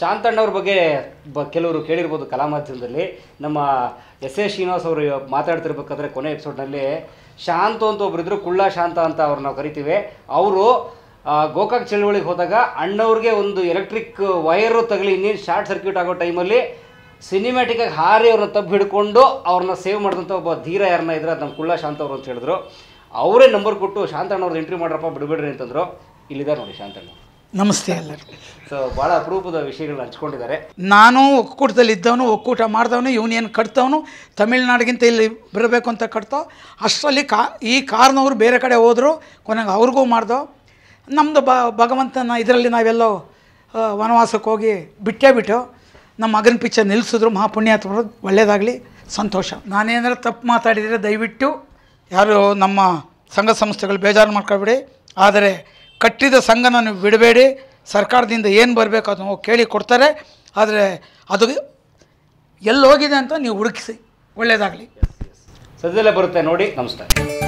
ಶಾಂತಣ್ಣವ್ರ ಬಗ್ಗೆ ಬ ಕೆಲವರು ಕೇಳಿರ್ಬೋದು ಕಲಾಮಾಧ್ಯಮದಲ್ಲಿ ನಮ್ಮ ಎಸ್ ಎ ಶ್ರೀನಿವಾಸ್ ಅವರು ಮಾತಾಡ್ತಿರ್ಬೇಕಾದ್ರೆ ಕೊನೆ ಎಪಿಸೋಡ್ನಲ್ಲಿ ಶಾಂತು ಅಂತ ಒಬ್ಬರಿದ್ರು ಕುಳ್ಳ ಶಾಂತ ಅಂತ ಅವ್ರು ನಾವು ಕರಿತೀವಿ ಅವರು ಗೋಕಾಕ್ ಚಳುವಳಿಗೆ ಹೋದಾಗ ಅಣ್ಣವ್ರಿಗೆ ಒಂದು ಎಲೆಕ್ಟ್ರಿಕ್ ವೈರು ತಗಲಿ ಇನ್ನೇನು ಶಾರ್ಟ್ ಸರ್ಕ್ಯೂಟ್ ಆಗೋ ಟೈಮಲ್ಲಿ ಸಿನಿಮ್ಯಾಟಿಕಾಗಿ ಹಾರಿ ಅವ್ರನ್ನ ತಪ್ಪು ಹಿಡ್ಕೊಂಡು ಅವ್ರನ್ನ ಸೇವ್ ಮಾಡಿದಂಥ ಒಬ್ಬ ಧೀರ ಯಾರನ್ನ ಇದ್ರೆ ಅದು ನಮ್ಮ ಕುಳ್ಳ ಶಾಂತ ಅವರು ಅಂತ ಹೇಳಿದ್ರು ಅವರೇ ನಂಬರ್ ಕೊಟ್ಟು ಶಾಂತಣ್ಣವ್ರದ್ದು ಎಂಟ್ರಿ ಮಾಡ್ರಪ್ಪ ಬಿಡಬೇಡ್ರಿ ಅಂತಂದರು ಇಲ್ಲಿದ್ದಾರೆ ನೋಡಿ ಶಾಂತಣ್ಣ ನಮಸ್ತೆ ಎಲ್ಲರಿಗೂ ಸೊ ಭಾಳ ಅಪರೂಪದ ವಿಷಯಗಳನ್ನ ಹಂಚ್ಕೊಂಡಿದ್ದಾರೆ ನಾನು ಒಕ್ಕೂಟದಲ್ಲಿ ಇದ್ದವನು ಒಕ್ಕೂಟ ಮಾಡಿದವನು ಯೂನಿಯನ್ ಕಟ್ತವನು ತಮಿಳ್ನಾಡಿಗಿಂತ ಇಲ್ಲಿ ಬರಬೇಕು ಅಂತ ಕಟ್ತೋ ಅಷ್ಟರಲ್ಲಿ ಕಾ ಈ ಕಾರ್ನವರು ಬೇರೆ ಕಡೆ ಹೋದರು ಕೊನೆಗೆ ಅವ್ರಿಗೂ ಮಾಡ್ದೋ ನಮ್ಮದು ಬ ಭಗವಂತನ ಇದರಲ್ಲಿ ನಾವೆಲ್ಲೋ ವನವಾಸಕ್ಕೆ ಹೋಗಿ ಬಿಟ್ಟೇ ಬಿಟ್ಟು ನಮ್ಮ ಮಗನ ಪಿಚ್ಚರ್ ನಿಲ್ಲಿಸಿದ್ರು ಮಹಾಪುಣ್ಯಾತ್ಮರು ಒಳ್ಳೆಯದಾಗಲಿ ಸಂತೋಷ ನಾನೇನಾದ್ರೂ ತಪ್ಪು ಮಾತಾಡಿದರೆ ದಯವಿಟ್ಟು ಯಾರು ನಮ್ಮ ಸಂಘ ಸಂಸ್ಥೆಗಳು ಬೇಜಾರು ಮಾಡ್ಕೊಳ್ಬೇಡಿ ಆದರೆ ಕಟ್ಟಿದ ಸಂಘನ ನೀವು ಬಿಡಬೇಡಿ ಸರ್ಕಾರದಿಂದ ಏನು ಬರಬೇಕು ಅದನ್ನು ಕೇಳಿ ಕೊಡ್ತಾರೆ ಆದರೆ ಅದು ಎಲ್ಲಿ ಹೋಗಿದೆ ಅಂತ ನೀವು ಹುಡುಕಿಸಿ ಒಳ್ಳೆಯದಾಗಲಿ ಸದ್ಯದಲ್ಲೇ ಬರುತ್ತೆ ನೋಡಿ ನಮಸ್ಕಾರ